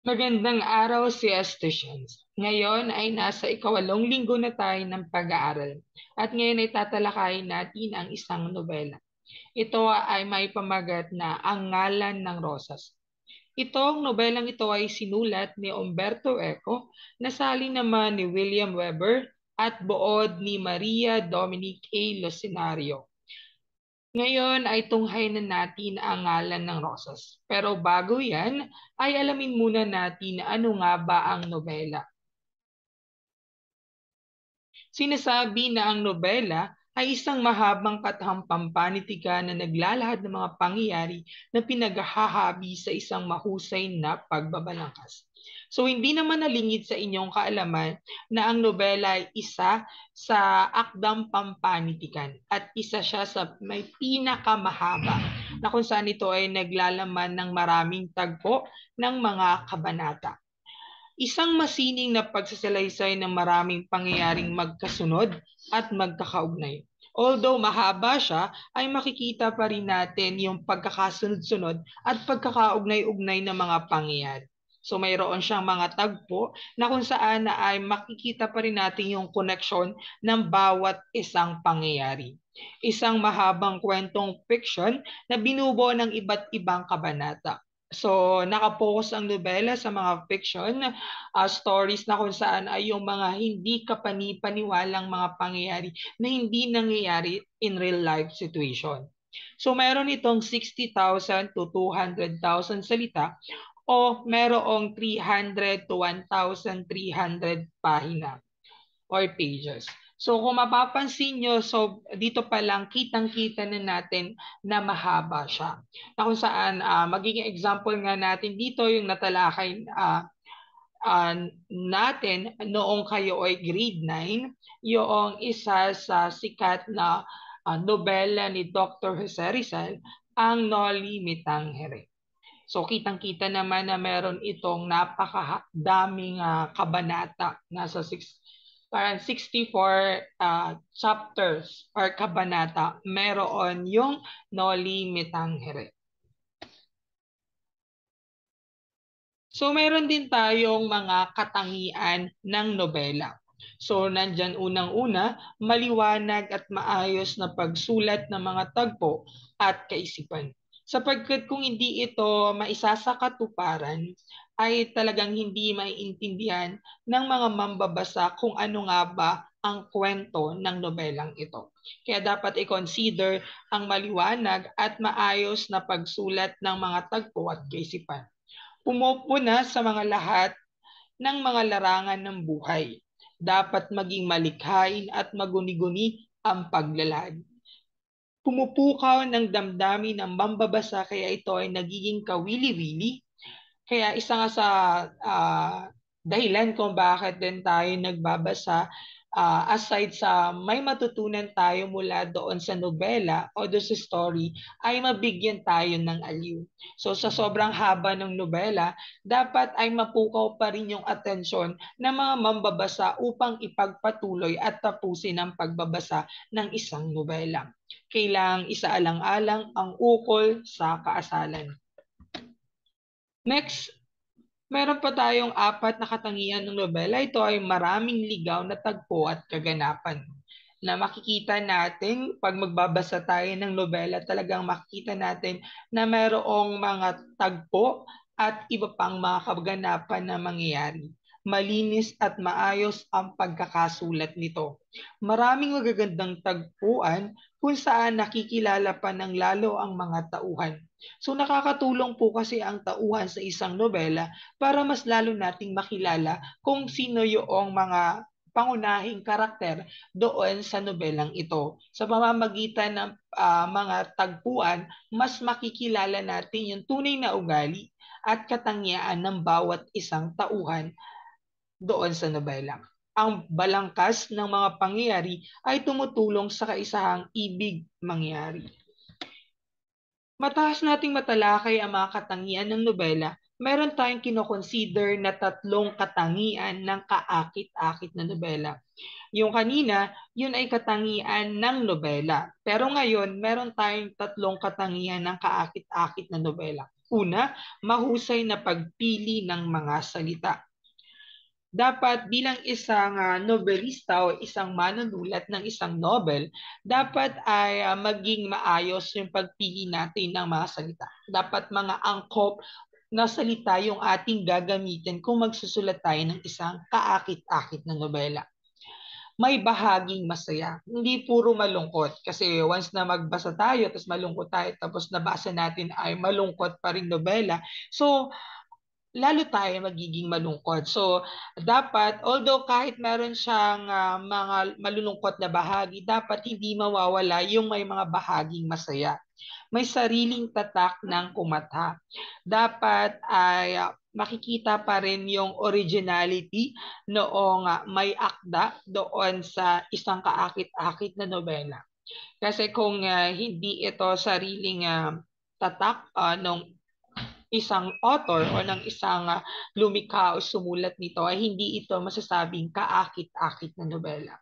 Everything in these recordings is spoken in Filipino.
Magandang araw, siestations. Ngayon ay nasa ikawalong linggo na tayo ng pag-aaral at ngayon ay tatalakayin natin ang isang nobela. Ito ay may pamagat na Ang Ngalan ng Rosas. Itong nobelang ito ay sinulat ni Umberto Eco, nasali naman ni William Weber at buod ni Maria Dominique A. Lucinario. Ngayon ay tunghayan na natin ang ngalan ng Rosas. Pero bago yan, ay alamin muna natin ano nga ba ang nobela. Sinasabi na ang nobela ay isang mahabang katahang pampanitikan na naglalahad ng mga pangyayari na pinaghahabi sa isang mahusay na pagbabalangkas. So hindi naman nalingid sa inyong kaalaman na ang nobela ay isa sa akdang pampanitikan at isa siya sa may pinakamahaba na kung saan ito ay naglalaman ng maraming tagpo ng mga kabanata isang masining na pagsasalaysay ng maraming pangyayaring magkasunod at magkakaugnay. Although mahaba siya, ay makikita pa rin natin yung pagkakasunod-sunod at pagkakaugnay-ugnay ng mga pangyayari. So mayroon siyang mga tagpo na kung saan na ay makikita pa rin natin yung koneksyon ng bawat isang pangyayari. Isang mahabang kwentong fiction na binubuo ng iba't ibang kabanata. So, nakapokus ang nobela sa mga fiction, uh, stories na kung saan ay yung mga hindi kapanipaniwalang mga pangyayari na hindi nangyayari in real life situation. So, meron itong 60,000 to 200,000 salita o merong 300 to 1,300 pahina or pages. So kung mapapansin nyo, so dito pa lang kitang-kita na natin na mahaba siya. Na kung saan uh, magiging example nga natin dito yung natalakay uh, uh, natin noong kayo ay grade 9, yung isa sa sikat na uh, nobela ni Dr. Jose Rizal, ang No Limitang Here. So kitang-kita naman na meron itong napakadaming uh, kabanata, nasa 6 parang 64 uh, ah, chapters or kabanata meron yung Noli Metangere. So meron din tayong mga katangian ng nobela. So nandyan unang-una, maliwanag at maayos na pagsulat ng mga tagpo at kaisipan sapagkat kung hindi ito maisasakatuparan, ay talagang hindi maiintindihan ng mga mambabasa kung ano nga ba ang kwento ng nobelang ito. Kaya dapat i-consider ang maliwanag at maayos na pagsulat ng mga tagpo at kaisipan. Pumupo na sa mga lahat ng mga larangan ng buhay. Dapat maging malikhain at maguni-guni ang paglalad. Pumupukaw ng damdamin ng mambabasa kaya ito ay nagiging kawili-wili kaya isa nga sa uh, dahilan kung bakit din tayo nagbabasa uh, aside sa may matutunan tayo mula doon sa nobela o doon sa story ay mabigyan tayo ng aliw. So sa sobrang haba ng nobela, dapat ay mapukaw pa rin yung atensyon ng mga mambabasa upang ipagpatuloy at tapusin ang pagbabasa ng isang nobela. Kailang isa isaalang-alang ang ukol sa kaasalan. Next, meron pa tayong apat na katangian ng nobela. Ito ay maraming ligaw na tagpo at kaganapan na makikita natin pag magbabasa tayo ng nobela talagang makikita natin na mayroong mga tagpo at iba pang mga kaganapan na mangyayari. Malinis at maayos ang pagkakasulat nito. Maraming magagandang tagpuan kung saan nakikilala pa ng lalo ang mga tauhan. So nakakatulong po kasi ang tauhan sa isang nobela para mas lalo nating makilala kung sino yung mga pangunahing karakter doon sa nobelang ito. Sa pamamagitan ng uh, mga tagpuan, mas makikilala natin yung tunay na ugali at katangian ng bawat isang tauhan doon sa nobela ang balangkas ng mga pangyayari ay tumutulong sa kaisahang ibig mangyari. Mataas nating matalakay ang mga katangian ng nobela, meron tayong kinoconsider na tatlong katangian ng kaakit-akit na nobela. Yung kanina, yun ay katangian ng nobela. Pero ngayon, meron tayong tatlong katangian ng kaakit-akit na nobela. Una, mahusay na pagpili ng mga salita dapat bilang isang uh, novelista o isang manunulat ng isang novel, dapat ay uh, maging maayos yung pagpili natin ng mga salita. Dapat mga angkop na salita yung ating gagamitin kung magsusulat tayo ng isang kaakit-akit na nobela. May bahaging masaya, hindi puro malungkot. Kasi once na magbasa tayo, tapos malungkot tayo, tapos nabasa natin ay malungkot pa rin nobela. So, lalo tayo magiging malungkot. So, dapat, although kahit meron siyang uh, mga malulungkot na bahagi, dapat hindi mawawala yung may mga bahaging masaya. May sariling tatak ng kumata. Dapat ay uh, makikita pa rin yung originality noong uh, may akda doon sa isang kaakit-akit na nobela. Kasi kung uh, hindi ito sariling uh, tatak uh, nung isang author o ng isang ah, lumikha o sumulat nito ay hindi ito masasabing kaakit-akit na nobela.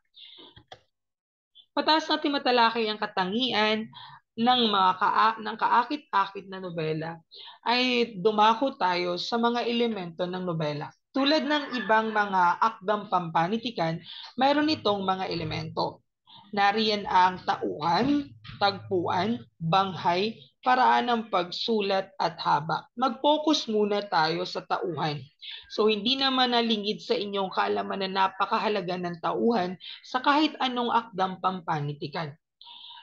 Pataas natin matalakay ang katangian ng mga kaa, ng kaakit-akit na nobela ay dumako tayo sa mga elemento ng nobela. Tulad ng ibang mga akdang pampanitikan, mayroon itong mga elemento. Nariyan ang tauhan, tagpuan, banghay, paraan ng pagsulat at haba. Mag-focus muna tayo sa tauhan. So hindi naman nalingid sa inyong kaalaman na napakahalaga ng tauhan sa kahit anong akdang pampanitikan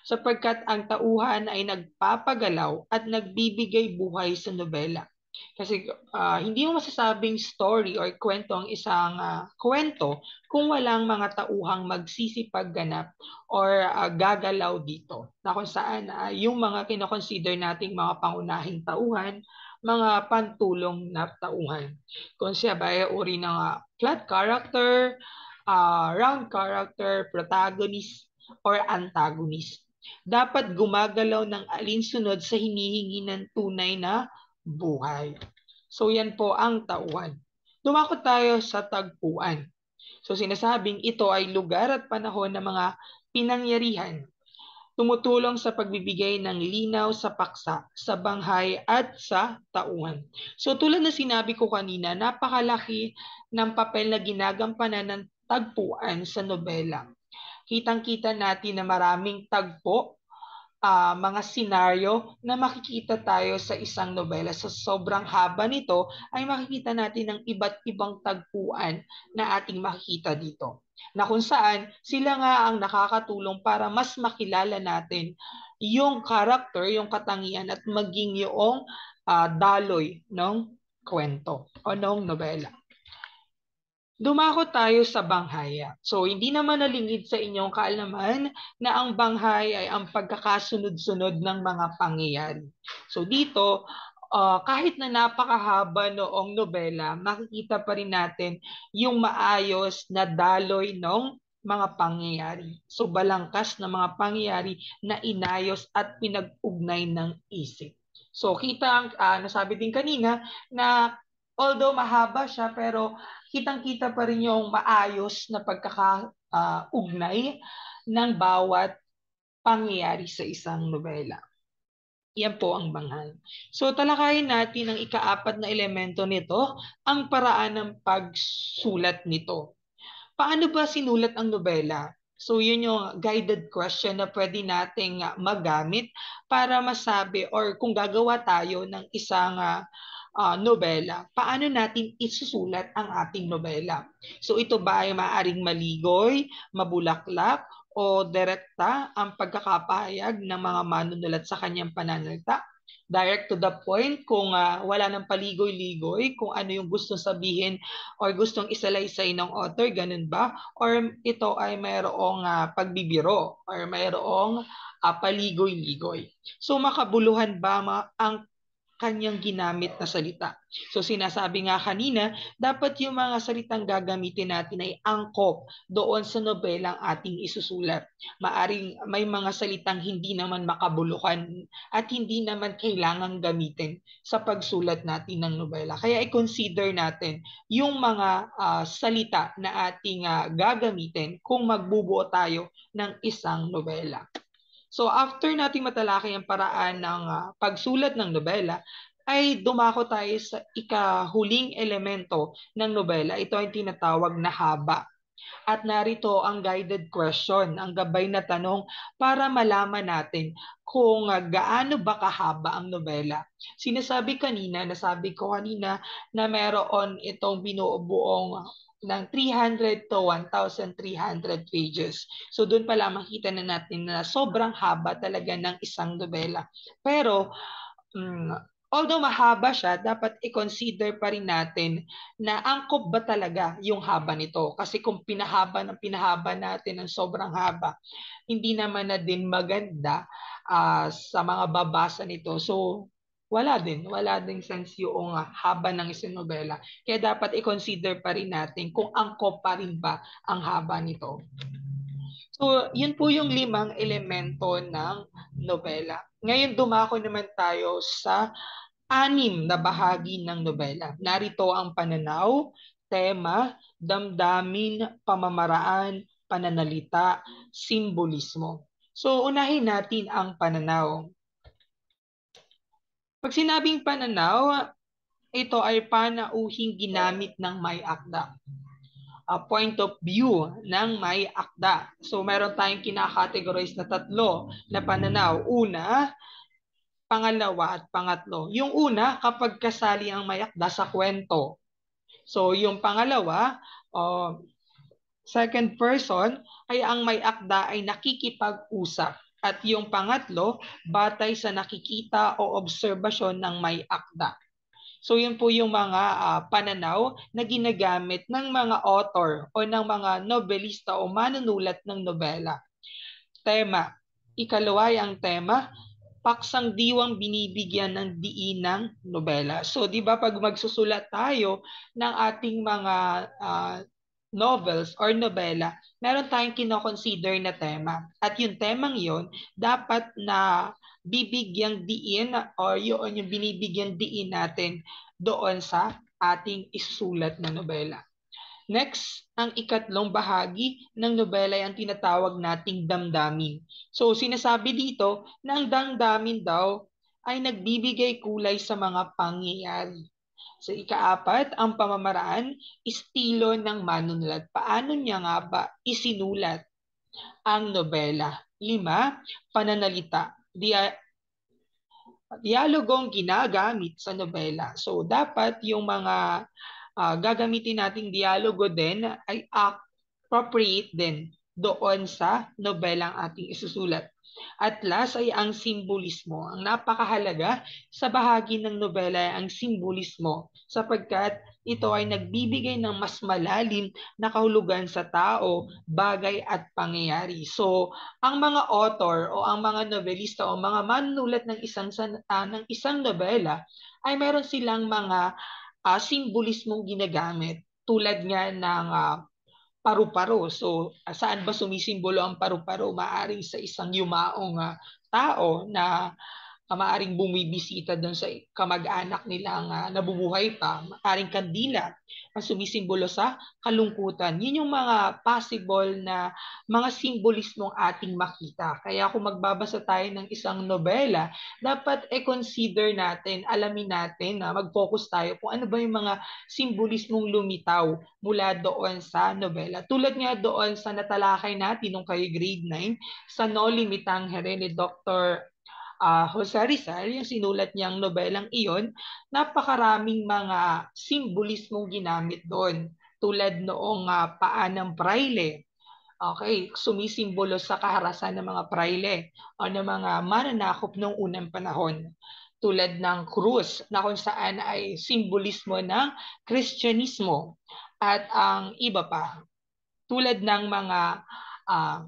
sapagkat ang tauhan ay nagpapagalaw at nagbibigay buhay sa nobela. Kasi uh, hindi mo masasabing story or kwento ang isang uh, kwento kung walang mga tauhang magsisipag ganap or uh, gagalaw dito na kung saan uh, yung mga kinoconsider nating mga pangunahing tauhan, mga pantulong na tauhan. Kung siya ba ay uri ng uh, flat character, uh, round character, protagonist, or antagonist. Dapat gumagalaw ng alinsunod sa hinihingi ng tunay na buhay. So yan po ang tauhan. Dumako tayo sa tagpuan. So sinasabing ito ay lugar at panahon ng mga pinangyarihan. Tumutulong sa pagbibigay ng linaw sa paksa, sa banghay at sa tauhan. So tulad na sinabi ko kanina, napakalaki ng papel na ginagampanan ng tagpuan sa nobela. Kitang-kita natin na maraming tagpo uh, mga senaryo na makikita tayo sa isang nobela. Sa sobrang haba nito ay makikita natin ang iba't ibang tagpuan na ating makikita dito. Na kung saan sila nga ang nakakatulong para mas makilala natin yung character, yung katangian at maging yung uh, daloy ng kwento o ng nobela. Dumako tayo sa banghaya. So, hindi naman nalingid sa inyong kaalaman na ang banghay ay ang pagkakasunod-sunod ng mga pangyayari. So, dito, uh, kahit na napakahaba noong nobela, makikita pa rin natin yung maayos na daloy ng mga pangyayari. So, balangkas ng mga pangyayari na inayos at pinag-ugnay ng isip. So, kita ang uh, nasabi din kanina na although mahaba siya pero kitang-kita pa rin yung maayos na pagkakaugnay uh, ng bawat pangyayari sa isang nobela. Yan po ang banghan. So talakayin natin ang ikaapat na elemento nito, ang paraan ng pagsulat nito. Paano ba sinulat ang nobela? So yun yung guided question na pwede nating magamit para masabi or kung gagawa tayo ng isang uh, uh, nobela, paano natin isusulat ang ating nobela. So ito ba ay maaring maligoy, mabulaklak, o direkta ang pagkakapahayag ng mga manunulat sa kanyang pananalita? Direct to the point kung uh, wala ng paligoy-ligoy, kung ano yung gusto sabihin or gustong isalaysay ng author, ganun ba? Or ito ay mayroong uh, pagbibiro or mayroong uh, paligoy-ligoy. So makabuluhan ba ma- ang kanyang ginamit na salita. So sinasabi nga kanina, dapat yung mga salitang gagamitin natin ay angkop doon sa nobelang ating isusulat. Maaring may mga salitang hindi naman makabulukan at hindi naman kailangan gamitin sa pagsulat natin ng nobela. Kaya i-consider natin yung mga uh, salita na ating uh, gagamitin kung magbubuo tayo ng isang nobela. So after nating matalakay ang paraan ng uh, pagsulat ng nobela, ay dumako tayo sa ikahuling elemento ng nobela. Ito ay tinatawag na haba. At narito ang guided question, ang gabay na tanong para malaman natin kung ah, gaano ba kahaba ang nobela. Sinasabi kanina, nasabi ko kanina na meron itong binubuong ng 300 to 1,300 pages. So doon pala makita na natin na sobrang haba talaga ng isang nobela. Pero um, although mahaba siya, dapat i-consider pa rin natin na angkop ba talaga yung haba nito. Kasi kung pinahaba ng pinahaba natin ng sobrang haba, hindi naman na din maganda uh, sa mga babasa nito. So wala din. Wala ding sense yung uh, haba ng isang nobela. Kaya dapat i-consider pa rin natin kung angkop pa rin ba ang haba nito. So, yun po yung limang elemento ng nobela. Ngayon, dumako naman tayo sa anim na bahagi ng nobela. Narito ang pananaw, tema, damdamin, pamamaraan, pananalita, simbolismo. So, unahin natin ang pananaw. Pag sinabing pananaw, ito ay panauhing ginamit ng may akda. A point of view ng may akda. So meron tayong kinakategorize na tatlo na pananaw. Una, pangalawa at pangatlo. Yung una, kapag kasali ang may akda sa kwento. So yung pangalawa, uh, second person, ay ang may akda ay nakikipag-usap. At yung pangatlo, batay sa nakikita o obserbasyon ng may akda. So yun po yung mga uh, pananaw na ginagamit ng mga author o ng mga nobelista o manunulat ng nobela. Tema. Ikalawa ang tema, paksang diwang binibigyan ng diin ng nobela. So 'di ba pag magsusulat tayo ng ating mga uh, novels or nobela, meron tayong kinoconsider na tema. At yung temang yon dapat na bibigyang diin or yun yung binibigyang diin natin doon sa ating isulat na nobela. Next, ang ikatlong bahagi ng nobela ay ang tinatawag nating damdamin. So sinasabi dito na ang damdamin daw ay nagbibigay kulay sa mga pangyayari. So ikaapat, ang pamamaraan, estilo ng manunulat. Paano niya nga ba isinulat ang nobela? Lima, pananalita. Dia dialogong ginagamit sa nobela. So dapat yung mga uh, gagamitin nating dialogo din ay appropriate din doon sa nobelang ating isusulat. At last ay ang simbolismo. Ang napakahalaga sa bahagi ng nobela ay ang simbolismo sapagkat ito ay nagbibigay ng mas malalim na kahulugan sa tao, bagay at pangyayari. So, ang mga author o ang mga novelista o mga manunulat ng isang uh, ng isang nobela ay meron silang mga uh, simbolismong ginagamit tulad nga ng uh, paru-paro. So, saan ba sumisimbolo ang paru-paro? Maaring sa isang yumaong uh, tao na uh, bumibisita doon sa kamag-anak nilang uh, nabubuhay pa, maaring kandila na sumisimbolo sa kalungkutan. Yun yung mga possible na mga simbolismong ating makita. Kaya kung magbabasa tayo ng isang nobela, dapat e-consider natin, alamin natin na mag-focus tayo kung ano ba yung mga simbolismong lumitaw mula doon sa nobela. Tulad nga doon sa natalakay natin nung kay grade 9 sa No Limitang Here ni Dr uh, Jose Rizal, yung sinulat niyang nobelang iyon, napakaraming mga simbolismong ginamit doon. Tulad noong uh, paa ng praile. Okay, sumisimbolo sa kaharasan ng mga praile o ng mga mananakop noong unang panahon tulad ng krus na kung saan ay simbolismo ng Kristyanismo at ang iba pa tulad ng mga uh,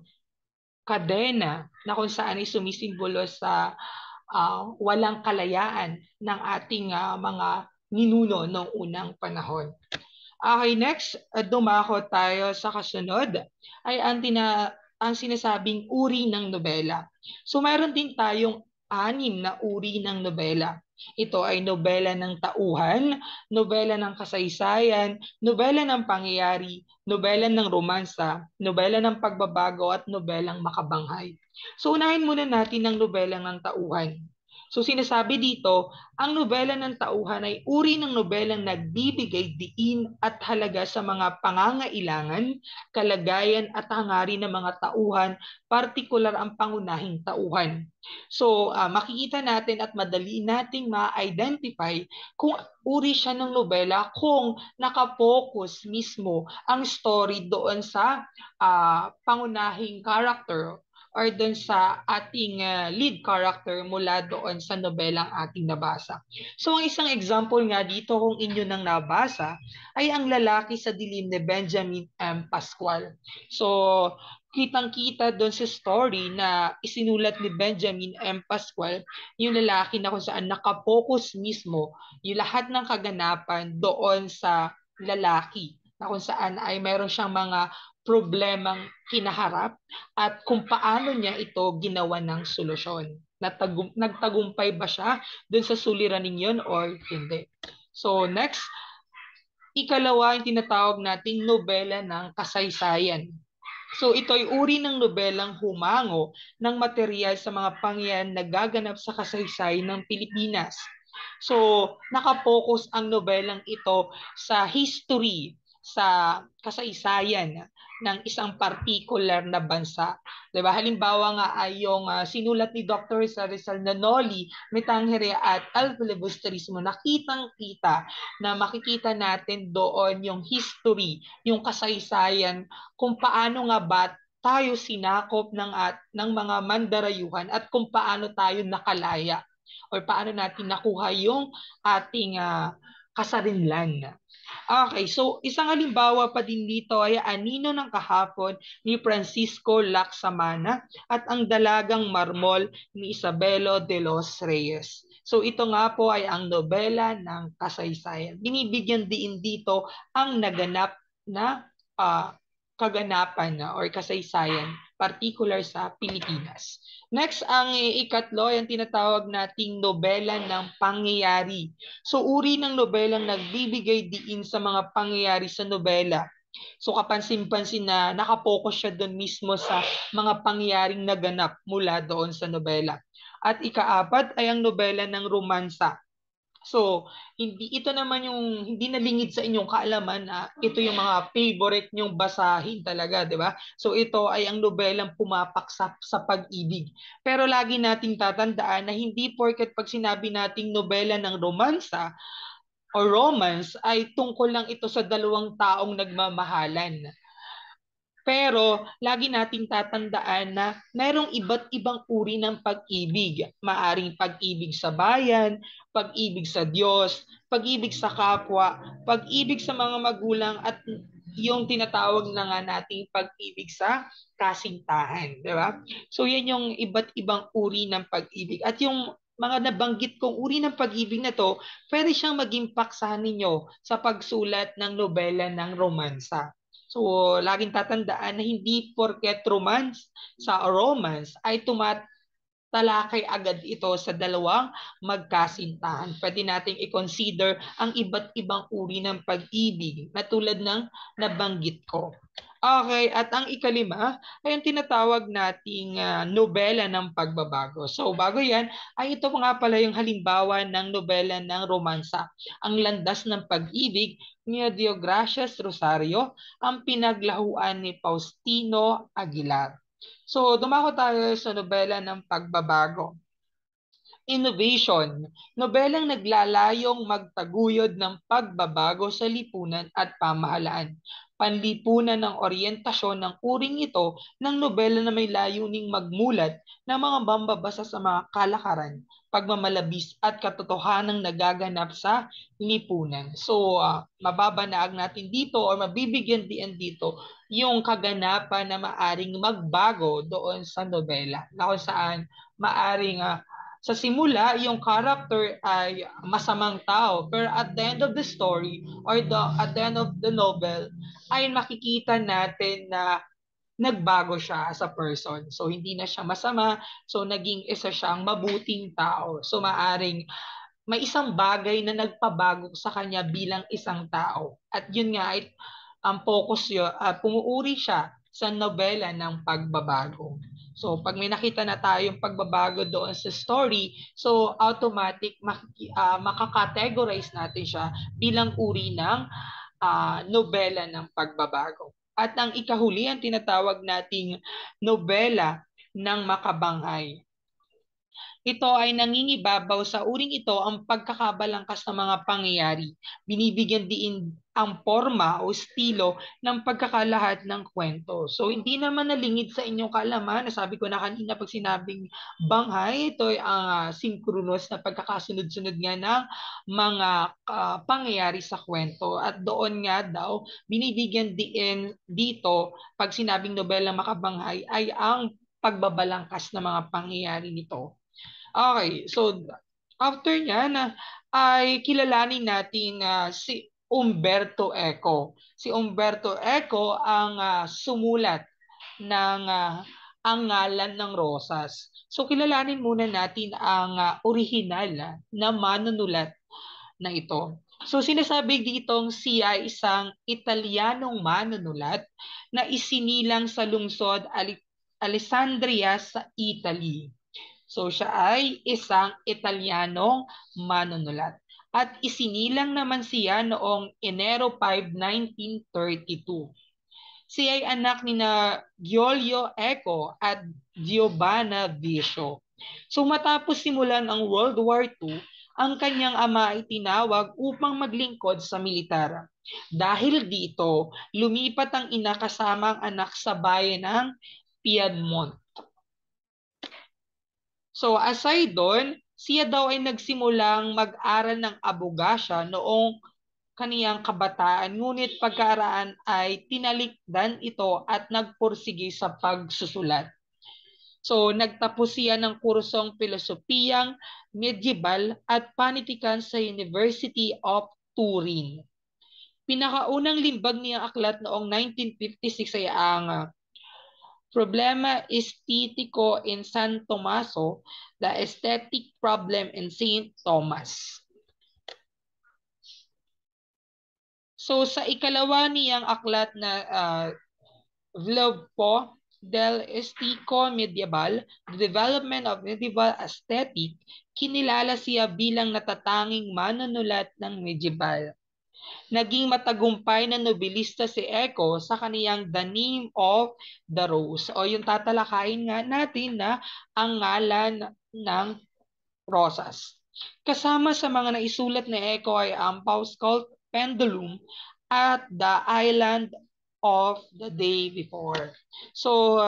kadena na kung saan ay sumisimbolo sa uh, walang kalayaan ng ating uh, mga ninuno noong unang panahon. Okay, next, ah, dumako tayo sa kasunod ay ang, tina, ang sinasabing uri ng nobela. So mayroon din tayong anim na uri ng nobela. Ito ay nobela ng tauhan, nobela ng kasaysayan, nobela ng pangyayari, nobela ng romansa, nobela ng pagbabago at nobelang makabanghay. So unahin muna natin ang nobela ng tauhan. So sinasabi dito, ang nobela ng tauhan ay uri ng nobelang nagbibigay diin at halaga sa mga pangangailangan, kalagayan at hangarin ng mga tauhan, partikular ang pangunahing tauhan. So uh, makikita natin at madali nating ma-identify kung uri siya ng nobela kung nakapokus mismo ang story doon sa uh, pangunahing character or doon sa ating uh, lead character mula doon sa nobelang ating nabasa. So ang isang example nga dito kung inyo nang nabasa ay ang lalaki sa dilim ni Benjamin M. Pascual. So kitang-kita doon sa story na isinulat ni Benjamin M. Pascual yung lalaki na kung saan nakapokus mismo yung lahat ng kaganapan doon sa lalaki na kung saan ay meron siyang mga problemang kinaharap at kung paano niya ito ginawa ng solusyon. Natagum- nagtagumpay ba siya dun sa suliranin yon or hindi? So next, ikalawa yung tinatawag nating nobela ng kasaysayan. So ito ay uri ng nobelang humango ng material sa mga pangyan na gaganap sa kasaysayan ng Pilipinas. So nakapokus ang nobelang ito sa history sa kasaysayan ng isang particular na bansa. 'Di ba? Halimbawa nga ay yung uh, sinulat ni Dr. Sarisal Nanoli, Metangere at Alfilibusterismo, nakitang-kita na makikita natin doon yung history, yung kasaysayan kung paano nga ba tayo sinakop ng at ng mga mandarayuhan at kung paano tayo nakalaya or paano natin nakuha yung ating uh, kasarinlan. Okay, so isang halimbawa pa din dito ay anino ng kahapon ni Francisco Lacsamana at ang dalagang marmol ni Isabelo de los Reyes. So ito nga po ay ang nobela ng kasaysayan. Binibigyan din dito ang naganap na uh, kaganapan na or kasaysayan, particular sa Pilipinas. Next, ang ikatlo, yung tinatawag nating nobela ng pangyayari. So, uri ng nobelang nagbibigay diin sa mga pangyayari sa nobela. So, kapansin-pansin na nakapokus siya doon mismo sa mga pangyayaring naganap mula doon sa nobela. At ikaapat ay ang nobela ng romansa So, hindi ito naman yung hindi nalingid sa inyong kaalaman na ito yung mga favorite nyong basahin talaga, 'di ba? So, ito ay ang nobelang pumapaksap sa pag-ibig. Pero lagi nating tatandaan na hindi porket pag sinabi nating nobela ng romansa or romance ay tungkol lang ito sa dalawang taong nagmamahalan pero lagi nating tatandaan na mayroong iba't ibang uri ng pag-ibig. Maaring pag-ibig sa bayan, pag-ibig sa Diyos, pag-ibig sa kapwa, pag-ibig sa mga magulang at yung tinatawag na nga nating pag-ibig sa kasintahan, di ba? So yan yung iba't ibang uri ng pag-ibig. At yung mga nabanggit kong uri ng pag-ibig na to, pwede siyang maging paksa ninyo sa pagsulat ng nobela ng romansa. So, laging tatandaan na hindi porket romance sa romance ay tumat talakay agad ito sa dalawang magkasintahan. Pwede nating i-consider ang iba't ibang uri ng pag-ibig na tulad ng nabanggit ko. Okay, at ang ikalima ay ang tinatawag nating uh, nobela ng pagbabago. So bago yan, ay ito mga pala yung halimbawa ng nobela ng romansa. Ang landas ng pag-ibig ni Diogratias Rosario, ang pinaglahuan ni Faustino Aguilar. So dumako tayo sa nobela ng pagbabago. Innovation, nobelang naglalayong magtaguyod ng pagbabago sa lipunan at pamahalaan panlipunan ng oryentasyon ng uring ito ng nobela na may layuning magmulat ng mga mambabasa sa mga kalakaran, pagmamalabis at katotohanang nagaganap sa lipunan. So, uh, mababanaag natin dito o mabibigyan din dito yung kaganapan na maaring magbago doon sa nobela na kung saan maaring uh, sa simula, yung character ay masamang tao. Pero at the end of the story, or the, at the end of the novel, ay makikita natin na nagbago siya as a person. So, hindi na siya masama. So, naging isa siyang mabuting tao. So, maaring may isang bagay na nagpabago sa kanya bilang isang tao. At yun nga, it, ang um, focus yun, uh, pumuuri siya sa nobela ng pagbabago. So pag may nakita na tayong pagbabago doon sa story, so automatic mak- uh, ah, makakategorize natin siya bilang uri ng uh, nobela ng pagbabago. At ang ikahuli ang tinatawag nating nobela ng makabanghay. Ito ay nangingibabaw sa uring ito ang pagkakabalangkas ng mga pangyayari. Binibigyan din ang forma o estilo ng pagkakalahat ng kwento. So hindi naman nalingid sa inyong kaalaman. Nasabi ko na kanina pag sinabing banghay, ito ay ang uh, synchronous na pagkakasunod-sunod nga ng mga uh, pangyayari sa kwento. At doon nga daw, binibigyan din dito pag sinabing nobelang makabanghay ay ang pagbabalangkas ng mga pangyayari nito Okay, so after niyan ay kilalanin natin uh, si Umberto Eco. Si Umberto Eco ang uh, sumulat ng uh, ang ngalan ng rosas. So kilalanin muna natin ang uh, original uh, na manunulat na ito. So sinasabi ditong siya ay isang Italianong manunulat na isinilang sa lungsod Alessandria sa Italy. So siya ay isang Italianong manunulat. At isinilang naman siya noong Enero 5, 1932. Siya ay anak ni na Giolio Eco at Giovanna Visco. So matapos simulan ang World War II, ang kanyang ama ay tinawag upang maglingkod sa militar. Dahil dito, lumipat ang ina kasama ang anak sa bayan ng Piedmont. So aside doon, siya daw ay nagsimulang mag-aral ng abogasya noong kaniyang kabataan ngunit pagkaaraan ay tinalikdan ito at nagpursige sa pagsusulat. So nagtapos siya ng kursong pilosopiyang medieval at panitikan sa University of Turin. Pinakaunang limbag niya aklat noong 1956 ay ang Problema estético in San Tomaso, the aesthetic problem in St. Thomas. So sa ikalawa niyang aklat na uh, vlog po, Del Estico Medieval, The Development of Medieval Aesthetic, kinilala siya bilang natatanging manunulat ng medieval Naging matagumpay na nobelista si Eco sa kaniyang The Name of the Rose o yung tatalakayin nga natin na ang ngalan ng rosas. Kasama sa mga naisulat ni Eco ay ang Paus Cult Pendulum at The Island of the Day Before. So,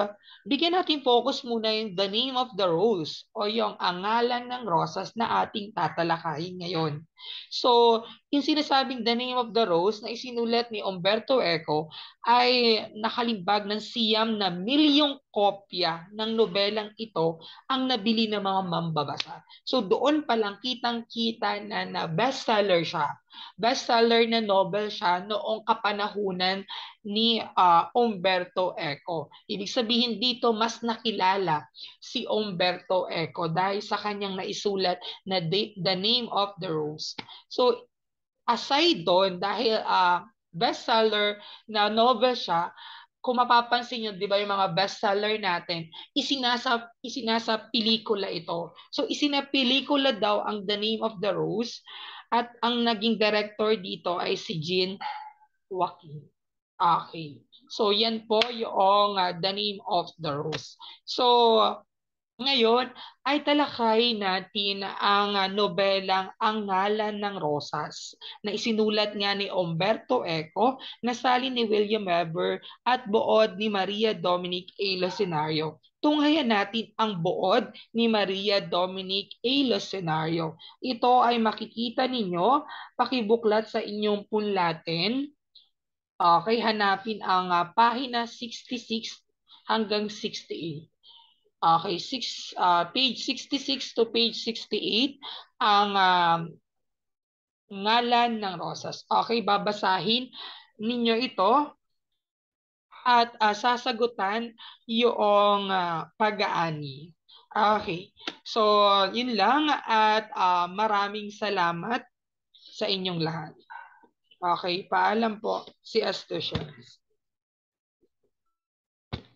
bigyan natin focus muna yung the name of the rose o yung angalan ng rosas na ating tatalakayin ngayon. So, yung sinasabing the name of the rose na isinulat ni Umberto Eco ay nakalimbag ng siyam na milyong kopya ng nobelang ito ang nabili ng mga mambabasa. So, doon palang kitang-kita na na bestseller siya bestseller na novel siya noong kapanahunan ni uh, Umberto Eco. Ibig sabihin dito, mas nakilala si Umberto Eco dahil sa kanyang naisulat na The Name of the Rose. So, aside doon, dahil uh, bestseller na novel siya, kung mapapansin nyo, di ba yung mga bestseller natin, isinasa, isinasa pelikula ito. So, isinapelikula daw ang The Name of the Rose at ang naging director dito ay si Jean Joaquin. Okay. So, yan po yung uh, The Name of the Rose. So, ngayon ay talakay natin ang ah, nobelang Ang Ngalan ng Rosas na isinulat nga ni Umberto Eco, nasali ni William Weber at buod ni Maria Dominic A. Locinario tunghayan natin ang buod ni Maria Dominic A. Losenario. Ito ay makikita ninyo, pakibuklat sa inyong punlatin. Okay, hanapin ang uh, pahina 66 hanggang 68. Okay, six, uh, page 66 to page 68 ang uh, ngalan ng rosas. Okay, babasahin ninyo ito at uh, sasagutan yung uh, pag-aani. Ah, okay. So, yun lang at uh, maraming salamat sa inyong lahat. Okay, paalam po si Astucia.